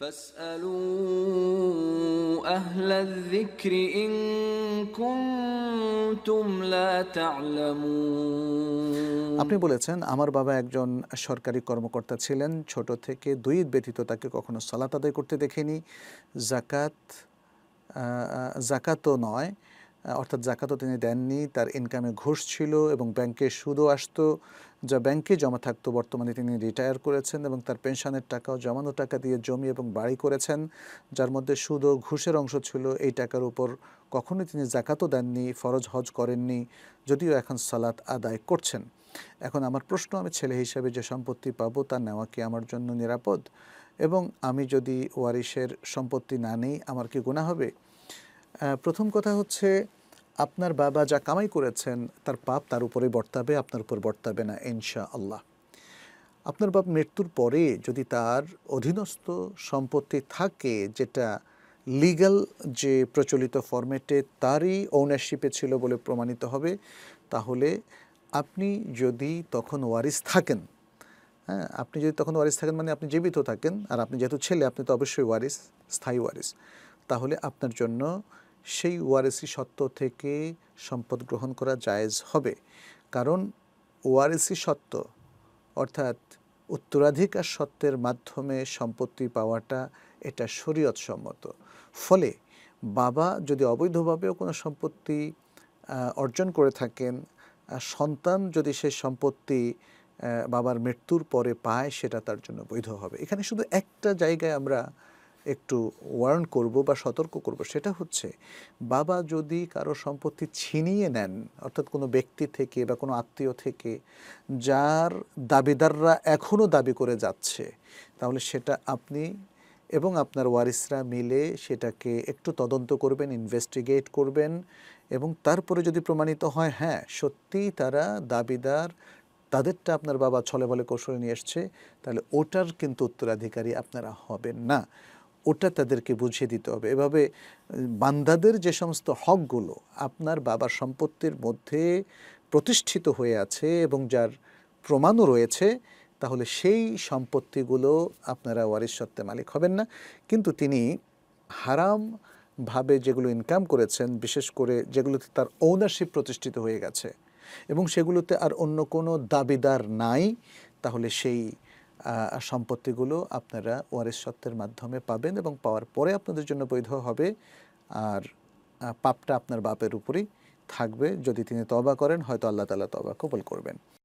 আপনি বলেছেন আমার বাবা একজন সরকারি কর্মকর্তা ছিলেন ছোট থেকে দুই ব্যতীত তাকে কখনো সালাত আদায় করতে দেখেনি জাকাত জাকাতও নয় অর্থাৎ জাকাতও তিনি দেননি তার ইনকামে ঘুষ ছিল এবং ব্যাংকে সুদও আসতো যা ব্যাংকে জমা থাকতো বর্তমানে তিনি রিটায়ার করেছেন এবং তার পেনশনের টাকাও জমানো টাকা দিয়ে জমি এবং বাড়ি করেছেন যার মধ্যে সুদও ঘুষের অংশ ছিল এই টাকার উপর কখনোই তিনি জাকাতও দেননি ফরজ হজ করেননি যদিও এখন সালাত আদায় করছেন এখন আমার প্রশ্ন আমি ছেলে হিসাবে যে সম্পত্তি পাবো তা নেওয়া কি আমার জন্য নিরাপদ এবং আমি যদি ওয়ারিশের সম্পত্তি না নেই আমার কি গুণা হবে প্রথম কথা হচ্ছে আপনার বাবা যা কামাই করেছেন তার পাপ তার উপরে বর্তাবে আপনার উপর বর্তাবে না ইনশা আল্লাহ আপনার বাপ মৃত্যুর পরে যদি তার অধীনস্থ সম্পত্তি থাকে যেটা লিগাল যে প্রচলিত ফরম্যাটে তারই ওনারশিপে ছিল বলে প্রমাণিত হবে তাহলে আপনি যদি তখন ওয়ারিস থাকেন হ্যাঁ আপনি যদি তখন ওয়ারিস থাকেন মানে আপনি জীবিত থাকেন আর আপনি যেহেতু ছেলে আপনি তো অবশ্যই ওয়ারিস স্থায়ী ওয়ারিস তাহলে আপনার জন্য সেই ওয়ারেসি সত্ত্ব থেকে সম্পদ গ্রহণ করা জায়েজ হবে কারণ ওয়ারেসি সত্ত্ব অর্থাৎ উত্তরাধিকার সত্ত্বের মাধ্যমে সম্পত্তি পাওয়াটা এটা সম্মত ফলে বাবা যদি অবৈধভাবেও কোনো সম্পত্তি অর্জন করে থাকেন সন্তান যদি সে সম্পত্তি বাবার মৃত্যুর পরে পায় সেটা তার জন্য বৈধ হবে এখানে শুধু একটা জায়গায় আমরা একটু ওয়ার্ন করব বা সতর্ক করব সেটা হচ্ছে বাবা যদি কারো সম্পত্তি ছিনিয়ে নেন অর্থাৎ কোনো ব্যক্তি থেকে বা কোনো আত্মীয় থেকে যার দাবিদাররা এখনও দাবি করে যাচ্ছে তাহলে সেটা আপনি এবং আপনার ওয়ারিসরা মিলে সেটাকে একটু তদন্ত করবেন ইনভেস্টিগেট করবেন এবং তারপরে যদি প্রমাণিত হয় হ্যাঁ সত্যিই তারা দাবিদার তাদেরটা আপনার বাবা ছলে বলে কৌশলে নিয়ে এসছে তাহলে ওটার কিন্তু উত্তরাধিকারী আপনারা হবেন না ওটা তাদেরকে বুঝিয়ে দিতে হবে এভাবে বান্দাদের যে সমস্ত হকগুলো আপনার বাবার সম্পত্তির মধ্যে প্রতিষ্ঠিত হয়ে আছে এবং যার প্রমাণও রয়েছে তাহলে সেই সম্পত্তিগুলো আপনারা ওয়ারিস সত্ত্বে মালিক হবেন না কিন্তু তিনি হারাম ভাবে যেগুলো ইনকাম করেছেন বিশেষ করে যেগুলোতে তার ওনারশিপ প্রতিষ্ঠিত হয়ে গেছে এবং সেগুলোতে আর অন্য কোনো দাবিদার নাই তাহলে সেই সম্পত্তিগুলো আপনারা ওয়ারেস সত্ত্বের মাধ্যমে পাবেন এবং পাওয়ার পরে আপনাদের জন্য বৈধ হবে আর পাপটা আপনার বাপের উপরেই থাকবে যদি তিনি তবা করেন হয়তো আল্লাহ তালা তবা কবল করবেন